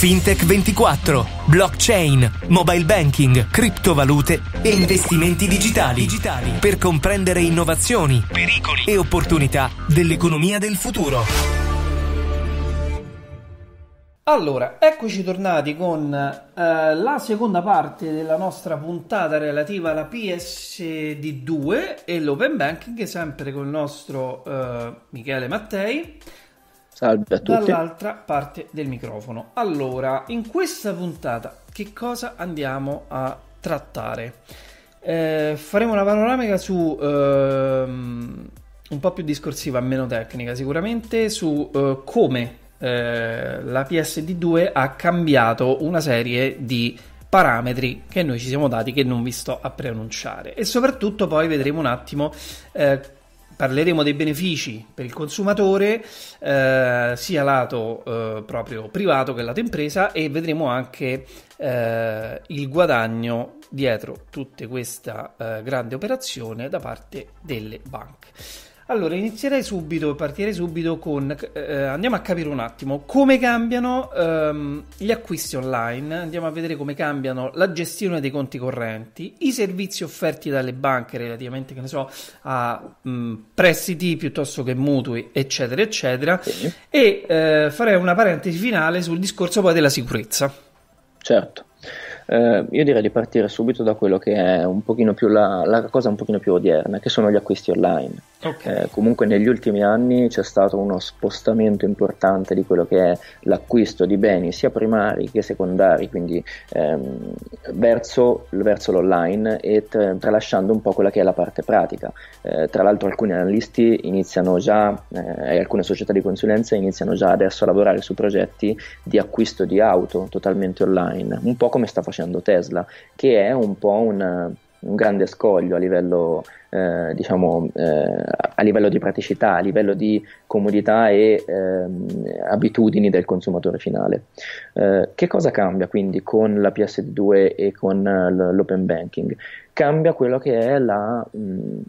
Fintech24, blockchain, mobile banking, criptovalute e investimenti digitali, digitali per comprendere innovazioni, pericoli e opportunità dell'economia del futuro. Allora, eccoci tornati con eh, la seconda parte della nostra puntata relativa alla PSD2 e l'open banking, sempre con il nostro eh, Michele Mattei. Salve a tutti. Dall'altra parte del microfono. Allora, in questa puntata che cosa andiamo a trattare? Eh, faremo una panoramica su ehm, un po' più discorsiva, meno tecnica sicuramente, su eh, come eh, la PSD2 ha cambiato una serie di parametri che noi ci siamo dati che non vi sto a preannunciare e soprattutto poi vedremo un attimo eh, parleremo dei benefici per il consumatore, eh, sia lato eh, proprio privato che lato impresa, e vedremo anche eh, il guadagno dietro tutta questa eh, grande operazione da parte delle banche. Allora, inizierei subito, partirei subito con... Eh, eh, andiamo a capire un attimo come cambiano ehm, gli acquisti online, andiamo a vedere come cambiano la gestione dei conti correnti, i servizi offerti dalle banche relativamente, che ne so, a mh, mm, prestiti piuttosto che mutui, eccetera, eccetera, sì. e eh, farei una parentesi finale sul discorso poi della sicurezza. Certo. Eh, io direi di partire subito da quello che è un pochino più la, la cosa un pochino più odierna, che sono gli acquisti online. Okay. Eh, comunque negli ultimi anni c'è stato uno spostamento importante di quello che è l'acquisto di beni sia primari che secondari, quindi ehm, verso, verso, l'online e t- tralasciando un po' quella che è la parte pratica. Eh, tra l'altro alcuni analisti iniziano già eh, e alcune società di consulenza iniziano già adesso a lavorare su progetti di acquisto di auto totalmente online, un po' come sta facendo Tesla, che è un po' un un grande scoglio a livello, eh, diciamo, eh, a livello di praticità, a livello di comodità e ehm, abitudini del consumatore finale. Eh, che cosa cambia quindi con la PSD2 e con eh, l'open banking? Cambia quello che è la, mh,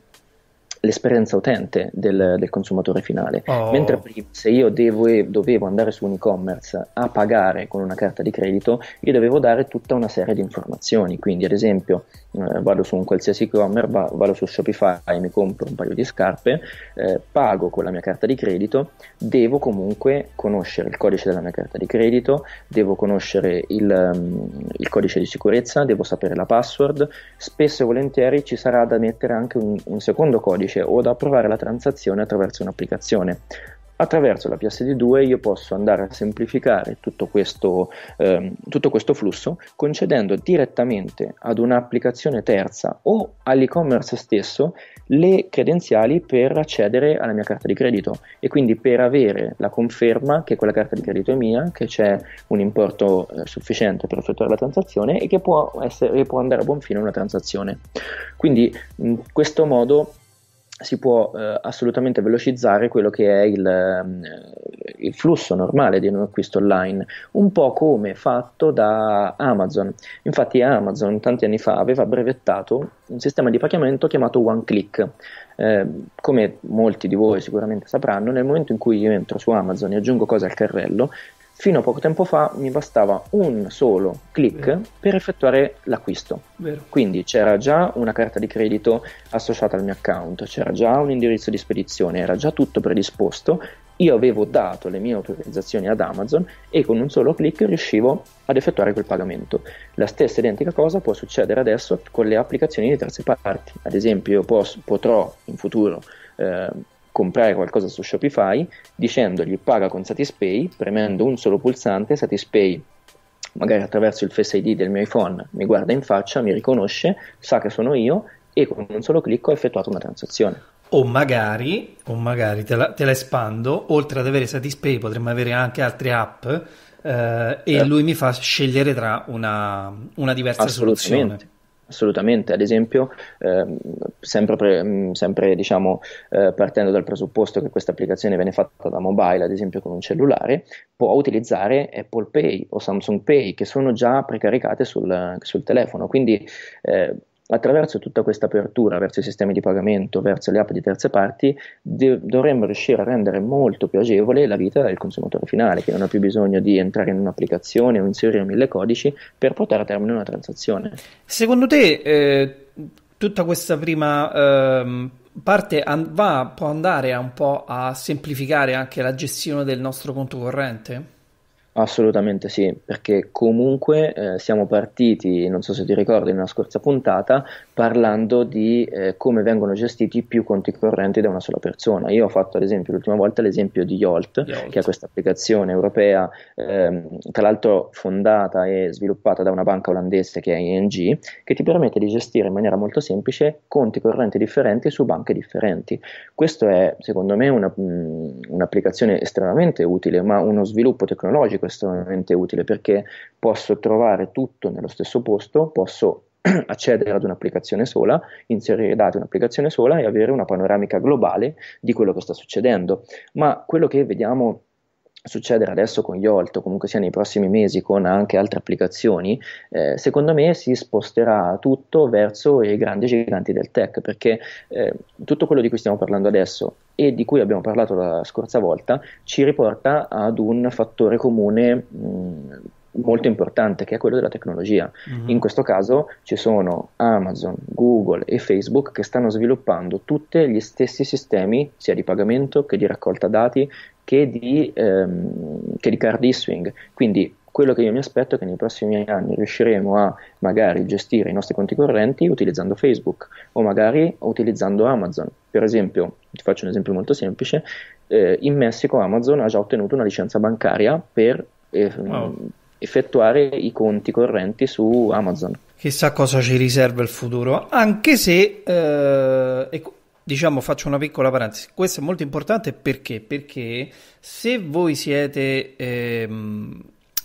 l'esperienza utente del, del consumatore finale. Oh. Mentre prima, se io devo, dovevo andare su un e-commerce a pagare con una carta di credito, gli dovevo dare tutta una serie di informazioni. Quindi, ad esempio, eh, vado su un qualsiasi e-commerce, va, vado su Shopify, mi compro un paio di scarpe, eh, pago con la mia carta di credito, devo comunque conoscere il codice della mia carta di credito, devo conoscere il, um, il codice di sicurezza, devo sapere la password, spesso e volentieri ci sarà da mettere anche un, un secondo codice o da approvare la transazione attraverso un'applicazione. Attraverso la PSD2 io posso andare a semplificare tutto questo, eh, tutto questo flusso concedendo direttamente ad un'applicazione terza o all'e-commerce stesso le credenziali per accedere alla mia carta di credito e quindi per avere la conferma che quella carta di credito è mia, che c'è un importo eh, sufficiente per effettuare la transazione e che può, essere, può andare a buon fine una transazione. Quindi in questo modo si può eh, assolutamente velocizzare quello che è il, ehm, il, flusso normale di un acquisto online, un po' come fatto da Amazon. Infatti Amazon tanti anni fa aveva brevettato un sistema di pagamento chiamato OneClick. Eh, come molti di voi sicuramente sapranno, nel momento in cui io entro su Amazon e aggiungo cose al carrello, Fino a poco tempo fa mi bastava un solo click Vero. per effettuare l'acquisto. Vero. Quindi c'era già una carta di credito associata al mio account, c'era già un indirizzo di spedizione, era già tutto predisposto. Io avevo dato le mie autorizzazioni ad Amazon e con un solo click riuscivo ad effettuare quel pagamento. La stessa identica cosa può succedere adesso con le applicazioni di terze parti. Ad esempio, io posso, potrò in futuro eh, comprare qualcosa su Shopify dicendogli paga con Satispay, premendo un solo pulsante, Satispay magari attraverso il Face ID del mio iPhone mi guarda in faccia, mi riconosce, sa che sono io e con un solo clic ho effettuato una transazione. O magari, o magari te, la, te, la, espando, oltre ad avere Satispay potremmo avere anche altre app eh, e eh. lui mi fa scegliere tra una, una diversa soluzione. Assolutamente, ad esempio, ehm, sempre, pre, sempre diciamo, eh, partendo dal presupposto che questa applicazione viene fatta da mobile, ad esempio con un cellulare, può utilizzare Apple Pay o Samsung Pay che sono già precaricate sul, sul telefono. Quindi eh, attraverso tutta questa apertura verso i sistemi di pagamento, verso le app di terze parti, de- dovremmo riuscire a rendere molto più agevole la vita del consumatore finale, che non ha più bisogno di entrare in un'applicazione o inserire mille codici per portare a termine una transazione. Secondo te, eh, tutta questa prima. Ehm parte an- va, può andare un po' a semplificare anche la gestione del nostro conto corrente? Assolutamente sì, perché comunque eh, siamo partiti, non so se ti ricordi, nella scorsa puntata parlando di eh, come vengono gestiti più conti correnti da una sola persona. Io ho fatto ad esempio l'ultima volta l'esempio di Yolt, Yolt. che è questa applicazione europea, eh, tra l'altro fondata e sviluppata da una banca olandese che è ING, che ti permette di gestire in maniera molto semplice conti correnti differenti su banche differenti. Questo è secondo me una, mh, mm, un'applicazione estremamente utile, ma uno sviluppo tecnologico informatico estremamente utile perché posso trovare tutto nello stesso posto, posso accedere ad un'applicazione sola, inserire i dati in un'applicazione sola e avere una panoramica globale di quello che sta succedendo. Ma quello che vediamo succedere adesso con Yolt o comunque sia nei prossimi mesi con anche altre applicazioni, eh, secondo me si sposterà tutto verso i grandi giganti del tech perché eh, tutto quello di cui stiamo parlando adesso e di cui abbiamo parlato la scorsa volta ci riporta ad un fattore comune mh, molto importante che è quello della tecnologia. Mm-hmm. In questo caso ci sono Amazon, Google e Facebook che stanno sviluppando tutti gli stessi sistemi sia di pagamento che di raccolta dati che di, ehm, che di card issuing. Quindi quello che io mi aspetto è che nei prossimi anni riusciremo a magari gestire i nostri conti correnti utilizzando Facebook o magari utilizzando Amazon. Per esempio, ti faccio un esempio molto semplice, eh, in Messico Amazon ha già ottenuto una licenza bancaria per eh, wow effettuare i conti correnti su Amazon. Chissà cosa ci riserva il futuro, anche se eh, e, diciamo faccio una piccola parentesi, questo è molto importante perché? Perché se voi siete eh,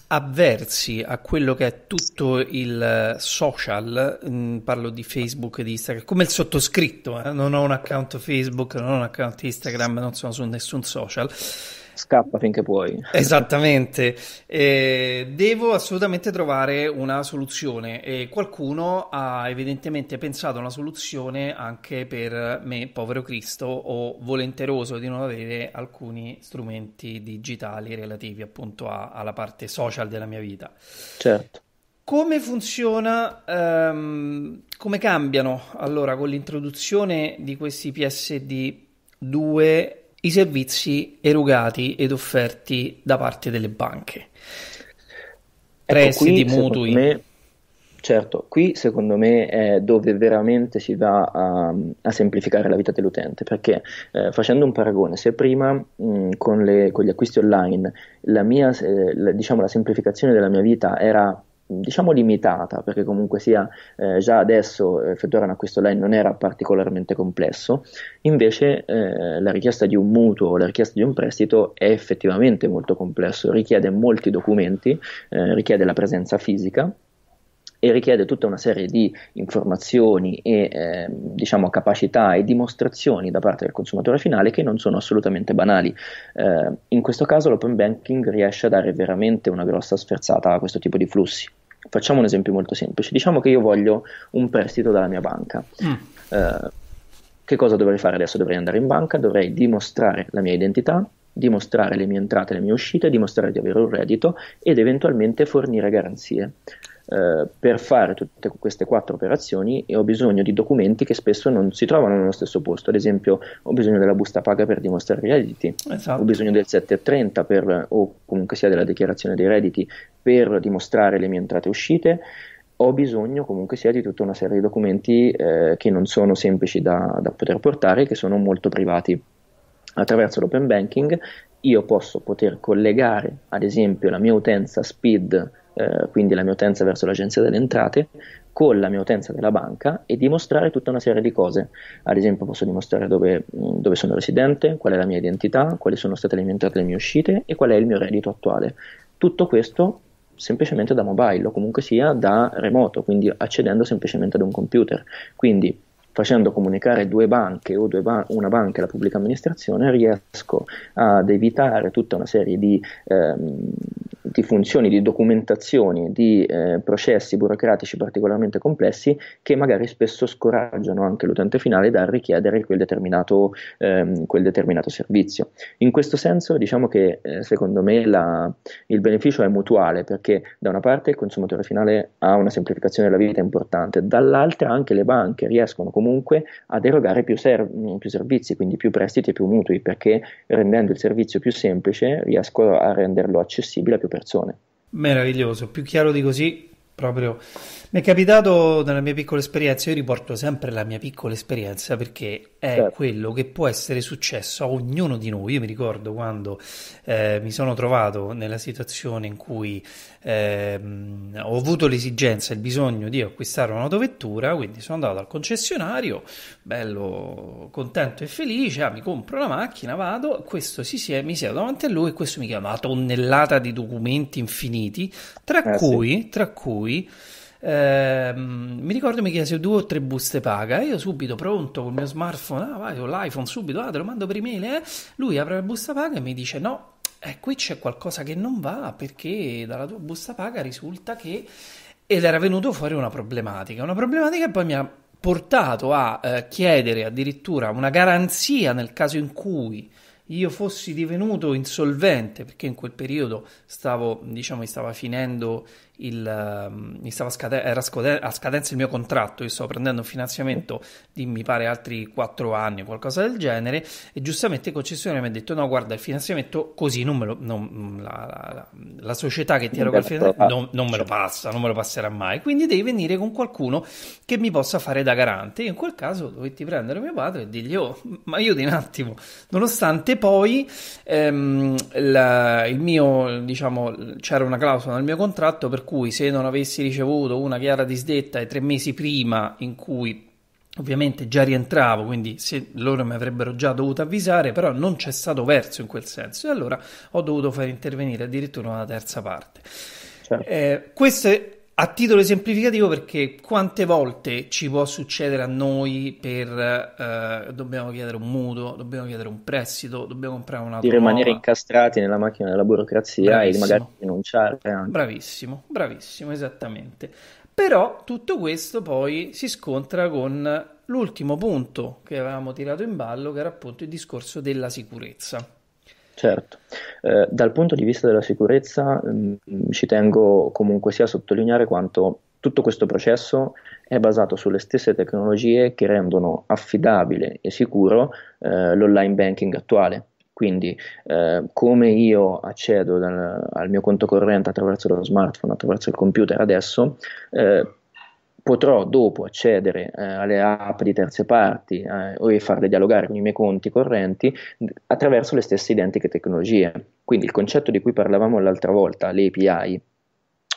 avversi a quello che è tutto il social, mh, mm, parlo di Facebook e di Instagram, come il sottoscritto, eh? non ho un account Facebook, non ho un account Instagram, non sono su nessun social scappa finché puoi. Esattamente. Eh, devo assolutamente trovare una soluzione e qualcuno ha evidentemente pensato a una soluzione anche per me, povero Cristo, o volenteroso di non avere alcuni strumenti digitali relativi appunto a, alla parte social della mia vita. Certo. Come funziona, um, come cambiano allora con l'introduzione di questi PSD 2 i servizi erogati ed offerti da parte delle banche. Prestiti, ecco, mutui. Me, certo, qui secondo me è dove veramente si va a, a semplificare la vita dell'utente, perché eh, facendo un paragone, se prima mh, mm, con, le, con, gli acquisti online la, mia, eh, la, diciamo, la semplificazione della mia vita era diciamo limitata, perché comunque sia eh, già adesso eh, effettuare un acquisto online non era particolarmente complesso, invece eh, la richiesta di un mutuo o la richiesta di un prestito è effettivamente molto complesso, richiede molti documenti, eh, richiede la presenza fisica e richiede tutta una serie di informazioni e eh, diciamo capacità e dimostrazioni da parte del consumatore finale che non sono assolutamente banali. Eh, in questo caso l'open banking riesce a dare veramente una grossa sferzata a questo tipo di flussi. Facciamo un esempio molto semplice. Diciamo che io voglio un prestito dalla mia banca. Mm. Eh, che cosa dovrei fare adesso? Dovrei andare in banca, dovrei dimostrare la mia identità, dimostrare le mie entrate e le mie uscite, dimostrare di avere un reddito ed eventualmente fornire garanzie. Eh, per fare tutte queste quattro operazioni ho bisogno di documenti che spesso non si trovano nello stesso posto, ad esempio ho bisogno della busta paga per dimostrare i redditi, esatto. ho bisogno del 730 per, o comunque sia della dichiarazione dei redditi per dimostrare le mie entrate e uscite, ho bisogno comunque sia di tutta una serie di documenti eh, che non sono semplici da, da poter portare, che sono molto privati. Attraverso l'open banking io posso poter collegare ad esempio la mia utenza SPID eh, quindi la mia utenza verso l'agenzia delle entrate, con la mia utenza della banca e dimostrare tutta una serie di cose. Ad esempio posso dimostrare dove, mm, dove sono residente, qual è la mia identità, quali sono state le mie entrate e le mie uscite e qual è il mio reddito attuale. Tutto questo semplicemente da mobile o comunque sia da remoto, quindi accedendo semplicemente ad un computer. Quindi facendo comunicare due banche o due ba- una banca e la pubblica amministrazione riesco ad evitare tutta una serie di ehm, tutti funzioni di documentazione di eh, processi burocratici particolarmente complessi che magari spesso scoraggiano anche l'utente finale dal richiedere quel determinato, ehm, quel determinato servizio. In questo senso diciamo che eh, secondo me la, il beneficio è mutuale perché da una parte il consumatore finale ha una semplificazione della vita importante, dall'altra anche le banche riescono comunque ad erogare più, serv- più servizi, quindi più prestiti e più mutui perché rendendo il servizio più semplice riescono a renderlo accessibile a più persone persone. Meraviglioso, più chiaro di così proprio mi è capitato nella mia piccola esperienza, io riporto sempre la mia piccola esperienza perché è certo. quello che può essere successo a ognuno di noi. Io mi ricordo quando eh, mi sono trovato nella situazione in cui eh, ho avuto l'esigenza, il bisogno di acquistare un'autovettura, quindi sono andato al concessionario, bello contento e felice, ah, mi compro la macchina, vado, questo si siede, mi siedo davanti a lui e questo mi chiama una tonnellata di documenti infiniti, tra eh, cui, sì. tra cui lui. Eh, mi ricordo mi chiese due o tre buste paga. Io subito pronto col mio smartphone, ah, vai con l'iPhone subito, ah, te lo mando per email. Eh. Lui apre la busta paga e mi dice: No, eh, qui c'è qualcosa che non va perché dalla tua busta paga risulta che. Ed era venuto fuori una problematica, una problematica che poi mi ha portato a eh, chiedere addirittura una garanzia nel caso in cui io fossi divenuto insolvente perché in quel periodo stavo, diciamo, stava finendo il, ehm, scaden- era scode- a scadenza il mio contratto, io stavo prendendo un finanziamento di mi pare altri 4 anni o qualcosa del genere e giustamente il concessionario mi ha detto no guarda il finanziamento così non me lo, non, la, la, la, società che ti eroga il finanziamento non, non, me lo passa, non me lo passerà mai, quindi devi venire con qualcuno che mi possa fare da garante e in quel caso dovetti prendere mio padre e dirgli oh ma io di un attimo, nonostante poi ehm, la, il mio diciamo c'era una clausola nel mio contratto per cui se non avessi ricevuto una chiara disdetta i tre mesi prima in cui ovviamente già rientravo, quindi se loro mi avrebbero già dovuto avvisare, però non c'è stato verso in quel senso e allora ho dovuto far intervenire addirittura una terza parte. Certo. Eh, queste a titolo esemplificativo perché quante volte ci può succedere a noi per eh, dobbiamo chiedere un mutuo, dobbiamo chiedere un prestito, dobbiamo comprare un'auto. Di rimanere incastrati nella macchina della burocrazia bravissimo. e magari rinunciare. Anche. Bravissimo, bravissimo, esattamente. Però tutto questo poi si scontra con l'ultimo punto che avevamo tirato in ballo, che era appunto il discorso della sicurezza. Certo, eh, dal punto di vista della sicurezza mh, mm, ci tengo comunque sia a sottolineare quanto tutto questo processo è basato sulle stesse tecnologie che rendono affidabile e sicuro eh, l'online banking attuale. Quindi eh, come io accedo dal, al mio conto corrente attraverso lo smartphone, attraverso il computer adesso, eh, potrò dopo accedere eh, alle app di terze parti eh, e farle dialogare con i miei conti correnti attraverso le stesse identiche tecnologie. Quindi il concetto di cui parlavamo l'altra volta, le API,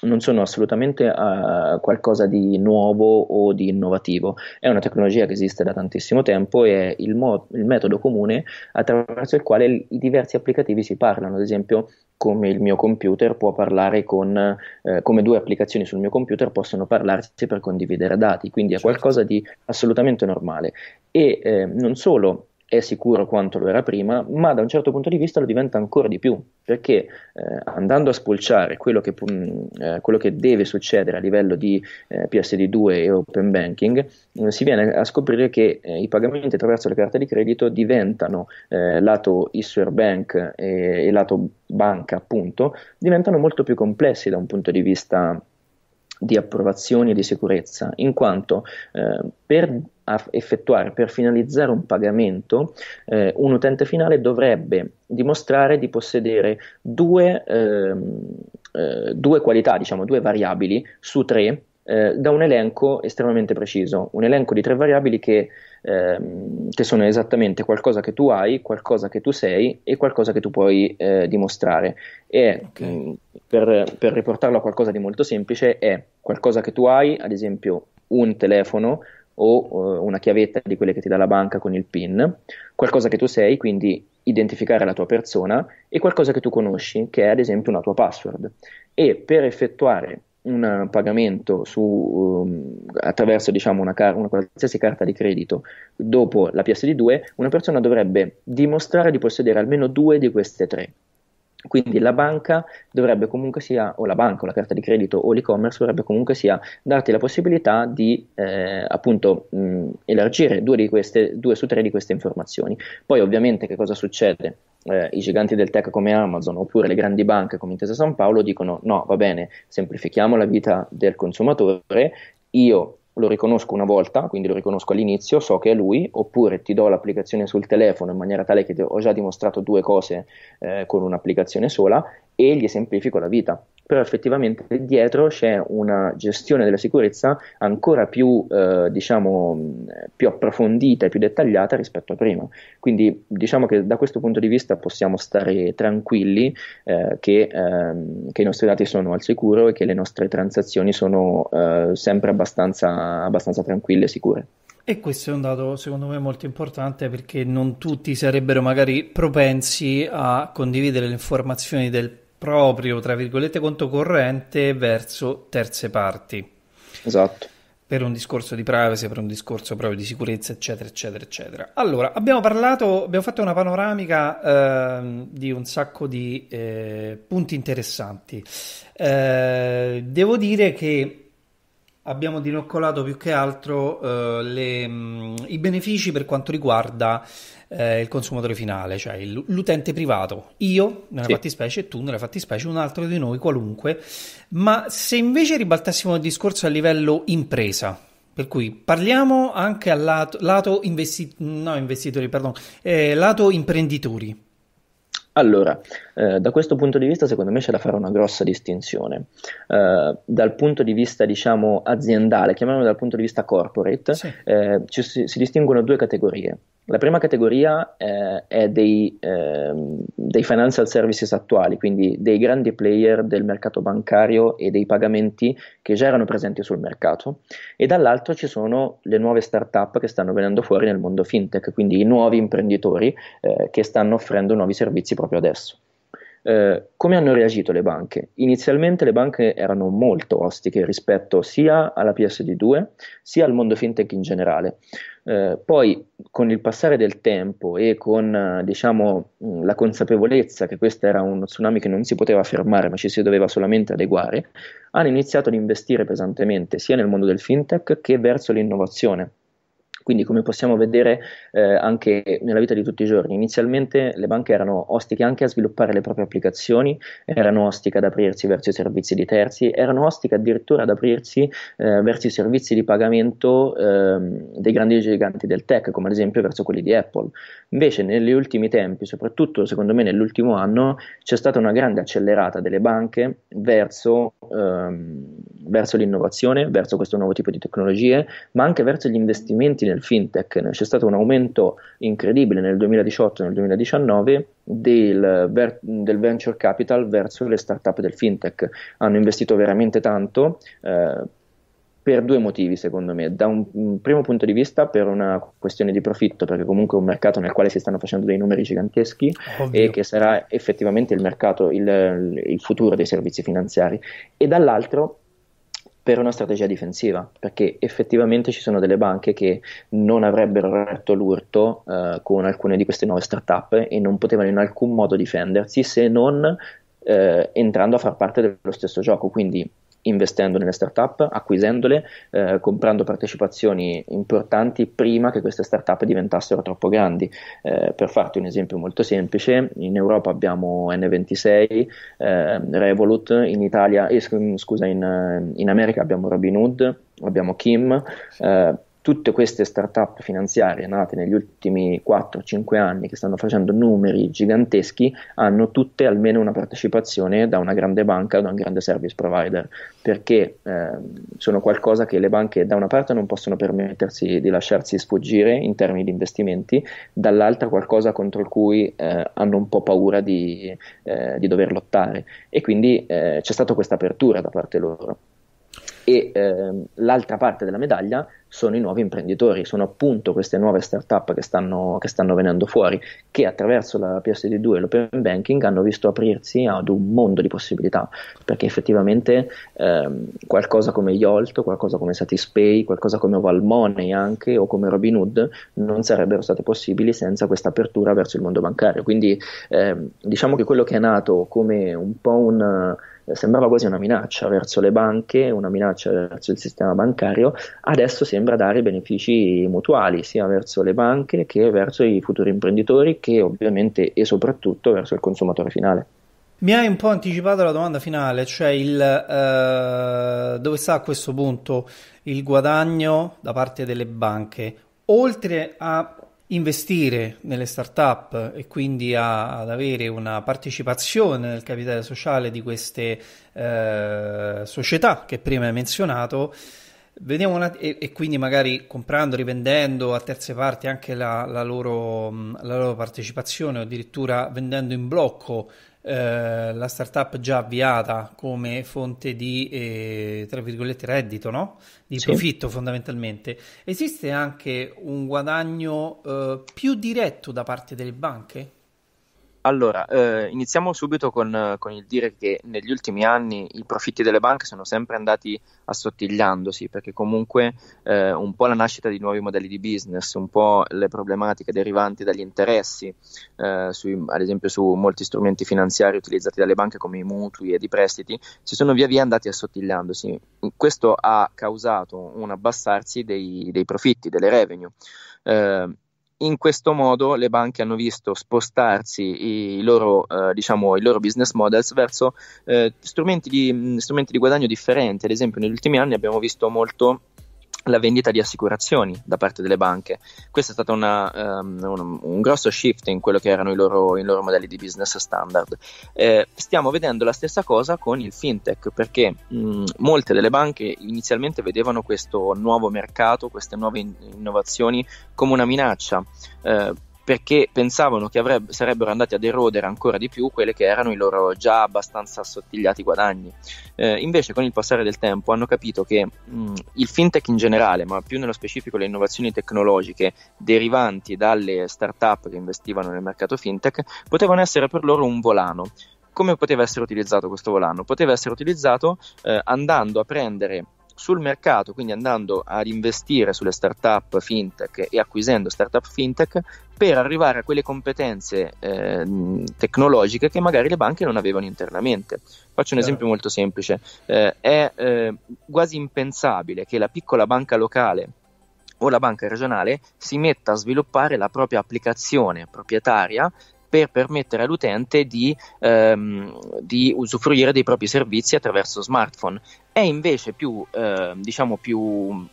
non sono assolutamente uh, qualcosa di nuovo o di innovativo, è una tecnologia che esiste da tantissimo tempo e è il, mo- il metodo comune attraverso il quale i diversi applicativi si parlano, ad esempio come il mio computer può parlare con, eh, come due applicazioni sul mio computer possono parlarsi per condividere dati, quindi è certo. qualcosa di assolutamente normale e eh, non solo è sicuro quanto lo era prima, ma da un certo punto di vista lo diventa ancora di più, perché eh, andando a spulciare quello che, mm, eh, quello che, deve succedere a livello di eh, PSD2 e Open Banking, mm, si viene a scoprire che eh, i pagamenti attraverso le carte di credito diventano, eh, lato issuer bank e, e lato banca appunto, diventano molto più complessi da un punto di vista di approvazioni e di sicurezza, in quanto eh, per a effettuare per finalizzare un pagamento, eh, un utente finale dovrebbe dimostrare di possedere due, ehm, eh, due qualità, diciamo due variabili su tre eh, da un elenco estremamente preciso, un elenco di tre variabili che, ehm, che, sono esattamente qualcosa che tu hai, qualcosa che tu sei e qualcosa che tu puoi eh, dimostrare. E okay. mh, mm, per, per riportarlo a qualcosa di molto semplice è qualcosa che tu hai, ad esempio un telefono, o eh, una chiavetta di quelle che ti dà la banca con il PIN, qualcosa che tu sei, quindi identificare la tua persona e qualcosa che tu conosci, che è ad esempio una tua password. E per effettuare un pagamento su, um, attraverso diciamo, una, car- una, qualsiasi carta di credito dopo la PSD2, una persona dovrebbe dimostrare di possedere almeno due di queste tre. Quindi la banca dovrebbe comunque sia, o la banca, o la carta di credito, o l'e-commerce dovrebbe comunque sia darti la possibilità di eh, appunto mh, elargire due, queste, due, su tre di queste informazioni. Poi ovviamente che cosa succede? Eh, I giganti del tech come Amazon oppure le grandi banche come Intesa San Paolo dicono no, va bene, semplifichiamo la vita del consumatore, io lo riconosco una volta, quindi lo riconosco all'inizio, so che è lui, oppure ti do l'applicazione sul telefono in maniera tale che ho già dimostrato due cose eh, con un'applicazione sola e gli semplifico la vita. Però effettivamente dietro c'è una gestione della sicurezza ancora più, eh, diciamo, più approfondita e più dettagliata rispetto a prima. Quindi diciamo che da questo punto di vista possiamo stare tranquilli eh, che, ehm, che, i nostri dati sono al sicuro e che le nostre transazioni sono eh, sempre abbastanza, abbastanza tranquille e sicure. E questo è un dato secondo me molto importante perché non tutti sarebbero magari propensi a condividere le informazioni del proprio, tra virgolette, conto corrente verso terze parti. Esatto. Per un discorso di privacy, per un discorso proprio di sicurezza, eccetera, eccetera, eccetera. Allora, abbiamo parlato, abbiamo fatto una panoramica eh, di un sacco di eh, punti interessanti. Eh, devo dire che abbiamo dinoccolato più che altro eh, le, mh, mm, i benefici per quanto riguarda eh, il consumatore finale, cioè il, l'utente privato, io nella sì. fattispecie e tu nella fattispecie un altro di noi qualunque, ma se invece ribaltassimo il discorso a livello impresa, per cui parliamo anche al lato, lato, investi- no, pardon, eh, lato imprenditori. Allora, eh, da questo punto di vista, secondo me, c'è da fare una grossa distinzione. Eh, dal punto di vista, diciamo, aziendale, chiamiamolo dal punto di vista corporate, sì. eh, ci, si, si distinguono due categorie. La prima categoria eh, è dei, eh, dei, financial services attuali, quindi dei grandi player del mercato bancario e dei pagamenti che già erano presenti sul mercato, e dall'altro ci sono le nuove start-up che stanno venendo fuori nel mondo fintech, quindi i nuovi imprenditori eh, che stanno offrendo nuovi servizi proprio adesso. Eh, come hanno reagito le banche? Inizialmente le banche erano molto ostiche rispetto sia alla PSD2 sia al mondo fintech in generale. Eh, poi con il passare del tempo e con eh, diciamo, mm, la consapevolezza che questo era uno tsunami che non si poteva fermare ma ci si doveva solamente adeguare, hanno iniziato ad investire pesantemente sia nel mondo del fintech che verso l'innovazione quindi, come possiamo vedere eh, anche nella vita di tutti i giorni, inizialmente le banche erano ostiche anche a sviluppare le proprie applicazioni, erano ostiche ad aprirsi verso i servizi di terzi, erano ostiche addirittura ad aprirsi eh, verso i servizi di pagamento ehm, dei grandi giganti del tech, come ad esempio verso quelli di Apple. Invece, negli ultimi tempi, soprattutto secondo me nell'ultimo anno, c'è stata una grande accelerata delle banche verso, ehm, verso l'innovazione, verso questo nuovo tipo di tecnologie, ma anche verso gli investimenti nel nel fintech, c'è stato un aumento incredibile nel 2018 e nel 2019 del, del, venture capital verso le startup del fintech. Hanno investito veramente tanto. Eh, per due motivi, secondo me. Da un, un primo punto di vista, per una questione di profitto, perché comunque è un mercato nel quale si stanno facendo dei numeri giganteschi Ovvio. e che sarà effettivamente il mercato, il, il futuro dei servizi finanziari. E dall'altro per una strategia difensiva, perché effettivamente ci sono delle banche che non avrebbero retto l'urto eh, con alcune di queste nuove start-up e non potevano in alcun modo difendersi se non eh, entrando a far parte dello stesso gioco, quindi investendo nelle startup, acquisendole, eh, comprando partecipazioni importanti prima che queste startup diventassero troppo grandi. Eh, per farti un esempio molto semplice, in Europa abbiamo N26, eh, Revolut, in Italia, eh, scusa, in, in America abbiamo Robinhood, abbiamo Kim. Eh, tutte queste start-up finanziarie nate negli ultimi 4-5 anni che stanno facendo numeri giganteschi hanno tutte almeno una partecipazione da una grande banca o da un grande service provider perché eh, sono qualcosa che le banche da una parte non possono permettersi di lasciarsi sfuggire in termini di investimenti dall'altra qualcosa contro cui eh, hanno un po' paura di, eh, di dover lottare e quindi eh, c'è stata questa apertura da parte loro e ehm, l'altra parte della medaglia sono i nuovi imprenditori, sono appunto queste nuove start-up che stanno, che stanno venendo fuori, che attraverso la PSD2 e l'open banking hanno visto aprirsi ad un mondo di possibilità, perché effettivamente ehm, qualcosa come Yolt, qualcosa come Satispay, qualcosa come Valmoney anche o come Robinhood non sarebbero state possibili senza questa apertura verso il mondo bancario. Quindi ehm, diciamo che quello che è nato come un po' un eh, sembrava quasi una minaccia verso le banche, una minaccia verso il sistema bancario, adesso si è sembra dare benefici mutuali sia verso le banche che verso i futuri imprenditori che ovviamente e soprattutto verso il consumatore finale. Mi hai un po' anticipato la domanda finale, cioè il, eh, dove sta a questo punto il guadagno da parte delle banche, oltre a investire nelle start-up e quindi a, ad avere una partecipazione nel capitale sociale di queste eh, società che prima hai menzionato, Vediamo una, e, e, quindi magari comprando, rivendendo a terze parti anche la, la, loro, mm, la loro, partecipazione o addirittura vendendo in blocco eh, la startup già avviata come fonte di, eh, tra virgolette, reddito, no? di sì. profitto fondamentalmente. Esiste anche un guadagno eh, più diretto da parte delle banche? Allora, eh, iniziamo subito con, con, il dire che negli ultimi anni i profitti delle banche sono sempre andati assottigliandosi, perché comunque eh, un po' la nascita di nuovi modelli di business, un po' le problematiche derivanti dagli interessi, eh, sui, ad esempio su molti strumenti finanziari utilizzati dalle banche come i mutui e i prestiti, si sono via via andati assottigliandosi. Questo ha causato un abbassarsi dei, dei profitti, delle revenue Eh, in questo modo le banche hanno visto spostarsi i loro, eh, diciamo, i loro business models verso eh, strumenti, di, strumenti, di, guadagno differenti. Ad esempio, negli ultimi anni abbiamo visto molto la vendita di assicurazioni da parte delle banche. Questo è stato una, um, un, un, grosso shift in quello che erano i loro, i loro modelli di business standard. Eh, stiamo vedendo la stessa cosa con il fintech, perché mh, mm, molte delle banche inizialmente vedevano questo nuovo mercato, queste nuove in- innovazioni come una minaccia. Eh, perché pensavano che avrebbe, sarebbero andati ad erodere ancora di più quelli che erano i loro già abbastanza assottigliati guadagni. Eh, invece con il passare del tempo hanno capito che mh, mm, il fintech in generale, ma più nello specifico le innovazioni tecnologiche derivanti dalle start-up che investivano nel mercato fintech, potevano essere per loro un volano. Come poteva essere utilizzato questo volano? Poteva essere utilizzato eh, andando a prendere sul mercato, quindi andando ad investire sulle startup fintech e acquisendo startup fintech per arrivare a quelle competenze eh, tecnologiche che magari le banche non avevano internamente. Faccio un esempio molto semplice, eh, è eh, quasi impensabile che la piccola banca locale o la banca regionale si metta a sviluppare la propria applicazione proprietaria per permettere all'utente di, ehm, di usufruire dei propri servizi attraverso smartphone. È invece più, eh, diciamo più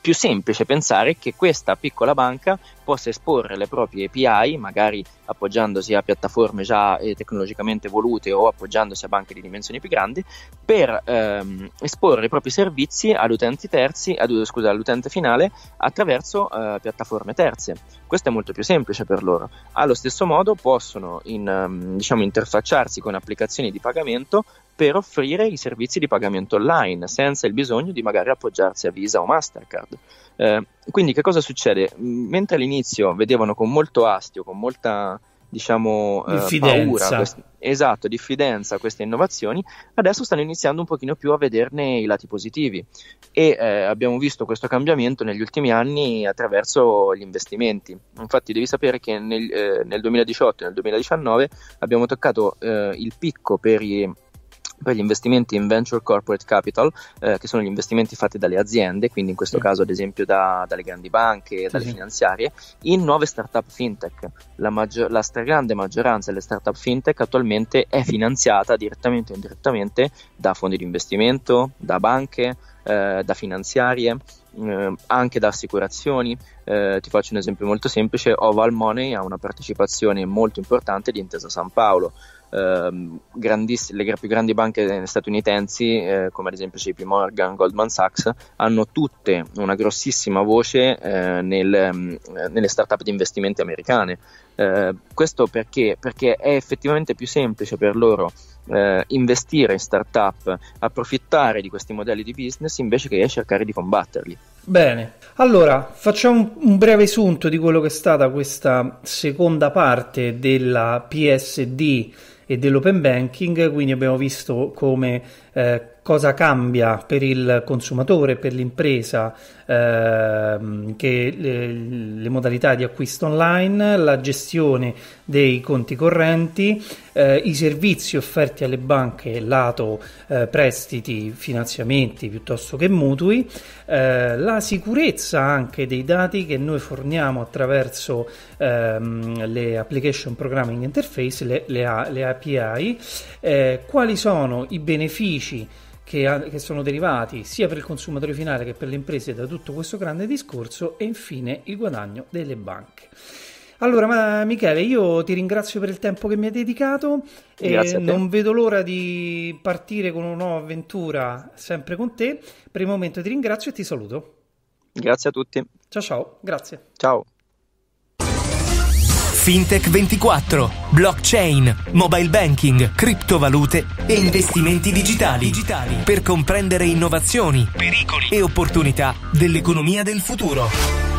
più semplice pensare che questa piccola banca possa esporre le proprie API, magari appoggiandosi a piattaforme già eh, tecnologicamente evolute o appoggiandosi a banche di dimensioni più grandi, per ehm, esporre i propri servizi all'utente, terzi, ad, scusa, all'utente finale attraverso eh, piattaforme terze. Questo è molto più semplice per loro. Allo stesso modo possono in, ehm, diciamo, interfacciarsi con applicazioni di pagamento per offrire i servizi di pagamento online senza il bisogno di magari appoggiarsi a Visa o Mastercard. Eh, quindi che cosa succede? Mentre all'inizio vedevano con molto astio, con molta diciamo eh, paura, quest- esatto, diffidenza queste innovazioni, adesso stanno iniziando un pochino più a vederne i lati positivi e eh, abbiamo visto questo cambiamento negli ultimi anni attraverso gli investimenti. Infatti devi sapere che nel, eh, nel 2018 e nel 2019 abbiamo toccato eh, il picco per i per gli investimenti in venture corporate capital, eh, che sono gli investimenti fatti dalle aziende, quindi in questo sì. caso ad esempio da, dalle grandi banche, sì, dalle finanziarie, in nuove startup fintech. La, maggior, la, stragrande maggioranza delle startup fintech attualmente è finanziata direttamente o indirettamente da fondi di investimento, da banche, eh, da finanziarie. Eh, anche da assicurazioni. Eh, ti faccio un esempio molto semplice: Oval Money ha una partecipazione molto importante di Intesa San Paolo. Ehm, le più grandi banche statunitensi, eh, come ad esempio JP Morgan, Goldman Sachs, hanno tutte una grossissima voce eh, nel, ehm, nelle startup di investimenti americane. Eh, questo perché? perché è effettivamente più semplice per loro eh, investire in startup, approfittare di questi modelli di business invece che cercare di combatterli. Bene, allora facciamo un breve sunto di quello che è stata questa seconda parte della PSD e dell'open banking, quindi abbiamo visto come eh, cosa cambia per il consumatore, per l'impresa, ehm, eh, le, le, modalità di acquisto online, la gestione dei conti correnti, eh, i servizi offerti alle banche lato eh, prestiti, finanziamenti piuttosto che mutui, eh, la sicurezza anche dei dati che noi forniamo attraverso ehm, le Application Programming Interface, le, le, le API, eh, quali sono i benefici che, che, sono derivati sia per il consumatore finale che per le imprese da tutto questo grande discorso e infine il guadagno delle banche. Allora, Michele, io ti ringrazio per il tempo che mi hai dedicato Grazie e non vedo l'ora di partire con una nuova avventura sempre con te. Per il momento ti ringrazio e ti saluto. Grazie a tutti. Ciao ciao, grazie. Ciao. Fintech 24, blockchain, mobile banking, criptovalute e investimenti digitali, digitali per comprendere innovazioni, pericoli e opportunità dell'economia del futuro.